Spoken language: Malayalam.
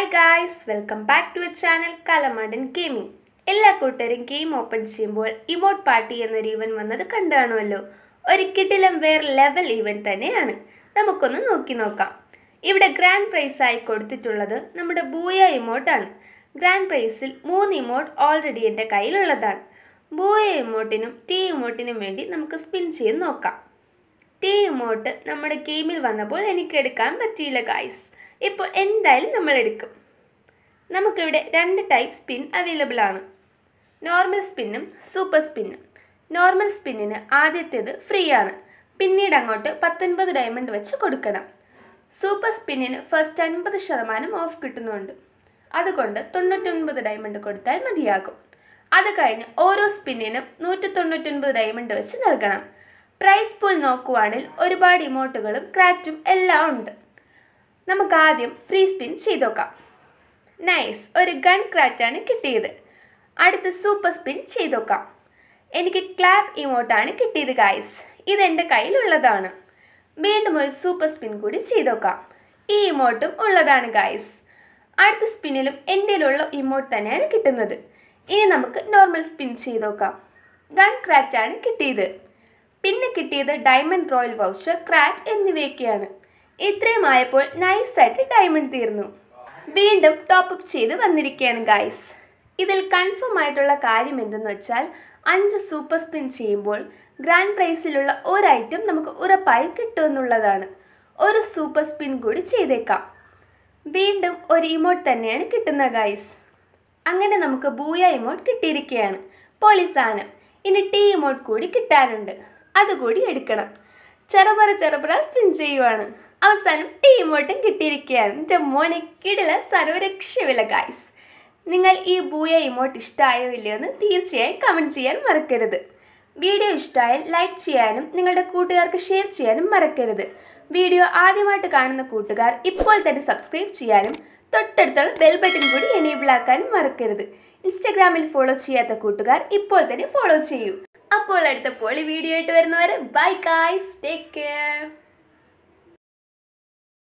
hi guys welcome back to A channel കലമാടൻ gaming എല്ലാ കൂട്ടരും ഗെയിം ഓപ്പൺ ചെയ്യുമ്പോൾ ഇമോട്ട് പാർട്ടി എന്നൊരു ഇവന്റ് വന്നത് കണ്ടാണുമല്ലോ ഒരു കിട്ടിലം വേർ ലെവൽ ഇവന്റ് തന്നെയാണ് നമുക്കൊന്ന് നോക്കി നോക്കാം ഇവിടെ ഗ്രാൻഡ് പ്രൈസായി കൊടുത്തിട്ടുള്ളത് നമ്മുടെ ബൂയ ഇമോട്ടാണ് ഗ്രാൻഡ് പ്രൈസിൽ മൂന്ന് ഇമോട്ട് ഓൾറെഡി എൻ്റെ കയ്യിലുള്ളതാണ് ബൂയ ഇമോട്ടിനും ടി ഇമോട്ടിനും വേണ്ടി നമുക്ക് സ്പിൻ ചെയ്ത് നോക്കാം ടി ഇമോട്ട് നമ്മുടെ ഗെയിമിൽ വന്നപ്പോൾ എനിക്ക് എടുക്കാൻ പറ്റിയില്ല ഗായ്സ് ഇപ്പോൾ എന്തായാലും നമ്മൾ എടുക്കും നമുക്കിവിടെ രണ്ട് ടൈപ്പ് സ്പിൻ അവൈലബിൾ ആണ് നോർമൽ സ്പിന്നും സൂപ്പർ സ്പിന്നും നോർമൽ സ്പിന്നിന് ആദ്യത്തേത് ഫ്രീ ആണ് പിന്നീട് അങ്ങോട്ട് പത്തൊൻപത് ഡയമണ്ട് വെച്ച് കൊടുക്കണം സൂപ്പർ സ്പിന്നിന് ഫസ്റ്റ് അൻപത് ശതമാനം ഓഫ് കിട്ടുന്നുണ്ട് അതുകൊണ്ട് തൊണ്ണൂറ്റൊൻപത് ഡയമണ്ട് കൊടുത്താൽ മതിയാകും അത് കഴിഞ്ഞ് ഓരോ സ്പിന്നിനും നൂറ്റി തൊണ്ണൂറ്റൊൻപത് ഡയമണ്ട് വെച്ച് നൽകണം പ്രൈസ് പൂൾ നോക്കുവാണെങ്കിൽ ഒരുപാട് ഇമോട്ടുകളും ക്രാറ്റും എല്ലാം ഉണ്ട് നമുക്ക് ആദ്യം ഫ്രീ സ്പിൻ ചെയ്ത് നോക്കാം നൈസ് ഒരു ഗൺ ക്രാറ്റാണ് കിട്ടിയത് അടുത്ത് സൂപ്പർ സ്പിൻ ചെയ്ത് നോക്കാം എനിക്ക് ക്ലാബ് ഇമോട്ടാണ് കിട്ടിയത് ഗായ്സ് ഇതെൻ്റെ കയ്യിലുള്ളതാണ് വീണ്ടും ഒരു സൂപ്പർ സ്പിൻ കൂടി ചെയ്ത് നോക്കാം ഈ ഇമോട്ടും ഉള്ളതാണ് ഗായ്സ് അടുത്ത സ്പിന്നിലും എൻ്റെയിലുള്ള ഇമോട്ട് തന്നെയാണ് കിട്ടുന്നത് ഇനി നമുക്ക് നോർമൽ സ്പിൻ ചെയ്ത് നോക്കാം ഗൺ ക്രാറ്റാണ് കിട്ടിയത് പിന്നെ കിട്ടിയത് ഡയമണ്ട് റോയൽ വൗച്ചർ ക്രാറ്റ് എന്നിവയൊക്കെയാണ് ഇത്രയുമായപ്പോൾ നൈസായിട്ട് ഡയമണ്ട് തീർന്നു വീണ്ടും ടോപ്പ് അപ്പ് ചെയ്ത് വന്നിരിക്കുകയാണ് ഗൈസ് ഇതിൽ കൺഫേം ആയിട്ടുള്ള കാര്യം എന്തെന്ന് വെച്ചാൽ അഞ്ച് സൂപ്പർ സ്പിൻ ചെയ്യുമ്പോൾ ഗ്രാൻഡ് പ്രൈസിലുള്ള ഒരു ഐറ്റം നമുക്ക് ഉറപ്പായും കിട്ടുമെന്നുള്ളതാണ് ഒരു സൂപ്പർ സ്പിൻ കൂടി ചെയ്തേക്കാം വീണ്ടും ഒരു ഇമോട്ട് തന്നെയാണ് കിട്ടുന്ന ഗൈസ് അങ്ങനെ നമുക്ക് ബൂയ ഇമോട്ട് കിട്ടിയിരിക്കുകയാണ് പൊളി സാധനം ഇനി ടീ ഇമോട്ട് കൂടി കിട്ടാനുണ്ട് അതുകൂടി എടുക്കണം ചെറുപറ ചെറുപറ സ്പിൻ ചെയ്യുവാണ് അവസാനം ടീം വോട്ടും കിട്ടിയിരിക്കുകയാണ് എൻ്റെ മോനെ കിടില സർവരക്ഷവില ഗായ്സ് നിങ്ങൾ ഈ ബൂയ ഇമോട്ട് ഇഷ്ടമായോ ഇല്ലയോ എന്ന് തീർച്ചയായും കമൻറ്റ് ചെയ്യാൻ മറക്കരുത് വീഡിയോ ഇഷ്ടമായാൽ ലൈക്ക് ചെയ്യാനും നിങ്ങളുടെ കൂട്ടുകാർക്ക് ഷെയർ ചെയ്യാനും മറക്കരുത് വീഡിയോ ആദ്യമായിട്ട് കാണുന്ന കൂട്ടുകാർ ഇപ്പോൾ തന്നെ സബ്സ്ക്രൈബ് ചെയ്യാനും തൊട്ടടുത്തുള്ള ബെൽ ബട്ടൺ കൂടി എനേബിൾ ആക്കാനും മറക്കരുത് ഇൻസ്റ്റഗ്രാമിൽ ഫോളോ ചെയ്യാത്ത കൂട്ടുകാർ ഇപ്പോൾ തന്നെ ഫോളോ ചെയ്യൂ അപ്പോൾ അടുത്ത പോളി വീഡിയോ ആയിട്ട് വരുന്നവരെ ബൈ ഗായ്സ് ടേക്ക് കെയർ